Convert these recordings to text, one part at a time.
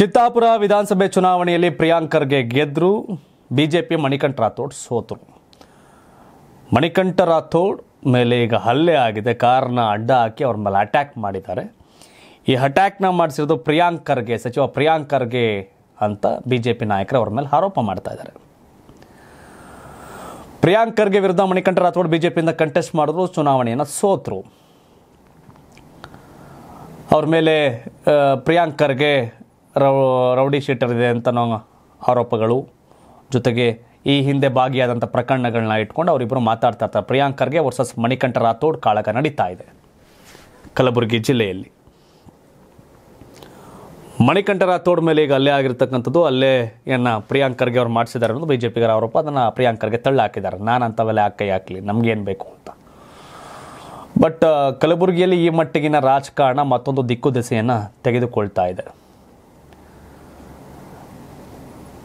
ಚಿತ್ತಾಪುರ ವಿಧಾನಸಭೆ ಚುನಾವಣೆಯಲ್ಲಿ ಪ್ರಿಯಾಂಕ್ ಖರ್ಗೆ ಗೆದ್ದರು ಬಿಜೆಪಿ ಮಣಿಕಂಠ ರಾಥೋಡ್ ಸೋತರು ಮಣಿಕಂಠ ರಾಥೋಡ್ ಮೇಲೆ ಈಗ ಹಲ್ಲೆ ಆಗಿದೆ ಕಾರನ್ನ ಅಡ್ಡ ಹಾಕಿ ಅವ್ರ ಮೇಲೆ ಅಟ್ಯಾಕ್ ಮಾಡಿದ್ದಾರೆ ಈ ಅಟ್ಯಾಕ್ನ ಮಾಡಿಸಿರೋದು ಪ್ರಿಯಾಂಕ್ ಖರ್ಗೆ ಸಚಿವ ಪ್ರಿಯಾಂಕ್ ಖರ್ಗೆ ಅಂತ ಬಿ ಜೆ ಪಿ ನಾಯಕರು ಅವ್ರ ಮೇಲೆ ಆರೋಪ ಮಾಡ್ತಾ ಇದ್ದಾರೆ ಪ್ರಿಯಾಂಕ್ ಖರ್ಗೆ ವಿರುದ್ಧ ಮಣಿಕಂಠ ರಾಥೋಡ್ ಬಿಜೆಪಿಯಿಂದ ಕಂಟೆಸ್ಟ್ ಮಾಡಿದ್ರು ಚುನಾವಣೆಯನ್ನು ಸೋತರು ಅವ್ರ ಮೇಲೆ ಪ್ರಿಯಾಂಕ್ ಖರ್ಗೆ ರೌ ರೌಡಿ ಶೀಟರ್ ಇದೆ ಅಂತ ಆರೋಪಗಳು ಜೊತೆಗೆ ಈ ಹಿಂದೆ ಭಾಗಿಯಾದಂಥ ಪ್ರಕರಣಗಳನ್ನ ಇಟ್ಕೊಂಡು ಅವರಿಬ್ಬರು ಮಾತಾಡ್ತಾ ಇರ್ತಾರೆ ಪ್ರಿಯಾಂಕರ್ಗೆ ವರ್ಸಸ್ ಮಣಿಕಂಠ ರಾಥೋಡ್ ಕಾಳಗ ನಡೀತಾ ಇದೆ ಕಲಬುರಗಿ ಜಿಲ್ಲೆಯಲ್ಲಿ ಮಣಿಕಂಠ ರಾಥೋಡ್ ಮೇಲೆ ಈಗ ಅಲ್ಲೇ ಆಗಿರ್ತಕ್ಕಂಥದ್ದು ಅಲ್ಲೇ ಏನು ಪ್ರಿಯಾಂಕರ್ಗೆ ಅವ್ರು ಮಾಡಿಸಿದ್ದಾರೆ ಅನ್ನೋದು ಬಿ ಜೆ ಪಿಗರ ಆರೋಪ ಅದನ್ನು ಪ್ರಿಯಾಂಕರ್ಗೆ ತಳ್ಳ ಹಾಕಿದ್ದಾರೆ ನಾನು ಅಂಥವೆಲ್ಲ ಕೈ ಹಾಕಲಿ ನಮಗೇನು ಬೇಕು ಅಂತ ಬಟ್ ಕಲಬುರಗಿಯಲ್ಲಿ ಈ ಮಟ್ಟಿಗಿನ ರಾಜಕಾರಣ ಮತ್ತೊಂದು ದಿಕ್ಕು ದೆಸೆಯನ್ನು ತೆಗೆದುಕೊಳ್ತಾ ಇದೆ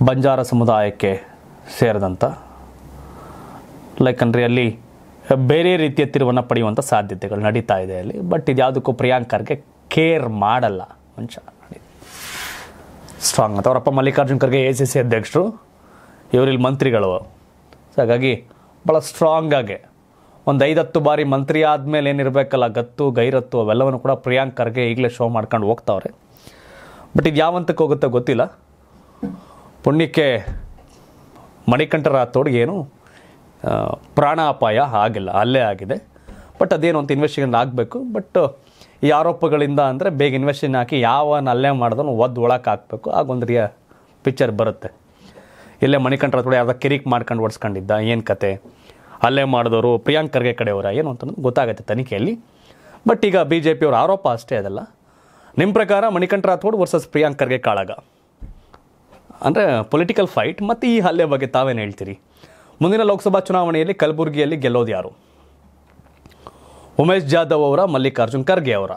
ಬಂಜಾರ ಸಮುದಾಯಕ್ಕೆ ಸೇರಿದಂಥ ಲೈಕ್ ಅಂದರೆ ಅಲ್ಲಿ ಬೇರೆ ರೀತಿಯ ತಿರುವನ್ನು ಪಡೆಯುವಂಥ ಸಾಧ್ಯತೆಗಳು ನಡೀತಾ ಇದೆ ಅಲ್ಲಿ ಬಟ್ ಇದು ಯಾವುದಕ್ಕೂ ಪ್ರಿಯಾಂಕರ್ಗೆ ಕೇರ್ ಮಾಡಲ್ಲ ಮನುಷ್ಯ ಸ್ಟ್ರಾಂಗ್ ಅಂತ ಅವರಪ್ಪ Mallikarjun Kharge A C C ಅಧ್ಯಕ್ಷರು ಇವರಿಲ್ಲಿ ಮಂತ್ರಿಗಳು ಸೊ ಹಾಗಾಗಿ ಭಾಳ ಸ್ಟ್ರಾಂಗಾಗೆ ಒಂದು ಐದತ್ತು ಬಾರಿ ಮಂತ್ರಿ ಆದಮೇಲೆ ಏನಿರಬೇಕಲ್ಲ ಗತ್ತು ಗೈರತ್ತು ಅವೆಲ್ಲವನ್ನು ಕೂಡ ಪ್ರಿಯಾಂಕರ್ಗೆ ಈಗಲೇ ಶೋ ಮಾಡ್ಕೊಂಡು ಹೋಗ್ತಾವ್ರೆ ಬಟ್ ಇದು ಯಾವಂತಕ್ಕೆ ಹೋಗುತ್ತೆ ಗೊತ್ತಿಲ್ಲ ಪುಣ್ಯಕ್ಕೆ ಮಣಿಕಂಠರ ಪ್ರಾಣ ಪ್ರಾಣಾಪಾಯ ಆಗಿಲ್ಲ ಅಲ್ಲೇ ಆಗಿದೆ ಬಟ್ ಅದೇನು ಅಂತ ಇನ್ವೆಸ್ಟಿಗೇಷನ್ ಆಗಬೇಕು ಬಟ್ ಈ ಆರೋಪಗಳಿಂದ ಅಂದರೆ ಬೇಗ ಇನ್ವೆಸ್ಟಿಗೇಷನ್ ಹಾಕಿ ಯಾವನ ಅಲ್ಲೇ ಮಾಡಿದ್ರು ಒದ್ದು ಒಳಕ್ಕೆ ಹಾಕಬೇಕು ಆಗೊಂದು ರಿಯ ಪಿಕ್ಚರ್ ಬರುತ್ತೆ ಇಲ್ಲೇ ಮಣಿಕಂಠರ ರಾಥೋಡ್ ಯಾವುದೋ ಕಿರಿಕ್ ಮಾಡ್ಕೊಂಡು ಓಡಿಸ್ಕೊಂಡಿದ್ದ ಏನು ಕತೆ ಅಲ್ಲೇ ಮಾಡಿದವರು ಪ್ರಿಯಾಂಕ್ ಖರ್ಗೆ ಕಡೆಯವರ ಏನು ಅಂತ ಗೊತ್ತಾಗುತ್ತೆ ತನಿಖೆಯಲ್ಲಿ ಬಟ್ ಈಗ ಬಿ ಜೆ ಪಿಯವ್ರ ಆರೋಪ ಅಷ್ಟೇ ಅದಲ್ಲ ನಿಮ್ಮ ಪ್ರಕಾರ ಮಣಿಕಂಠ ರಾಥೋಡ್ ವರ್ಸಸ್ ಪ್ರಿಯಾಂಕ್ ಖರ್ಗೆ ಕಾಳಗ ಅಂದರೆ ಪೊಲಿಟಿಕಲ್ ಫೈಟ್ ಮತ್ತು ಈ ಹಲ್ಲೆ ಬಗ್ಗೆ ತಾವೇನು ಹೇಳ್ತೀರಿ ಮುಂದಿನ ಲೋಕಸಭಾ ಚುನಾವಣೆಯಲ್ಲಿ ಕಲಬುರಗಿಯಲ್ಲಿ ಗೆಲ್ಲೋದು ಯಾರು ಉಮೇಶ್ ಜಾಧವ್ ಅವರ ಮಲ್ಲಿಕಾರ್ಜುನ್ ಖರ್ಗೆ ಅವರ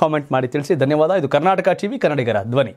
ಕಾಮೆಂಟ್ ಮಾಡಿ ತಿಳಿಸಿ ಧನ್ಯವಾದ ಇದು ಕರ್ನಾಟಕ ಟಿವಿ ಕನ್ನಡಿಗರ ಧ್ವನಿ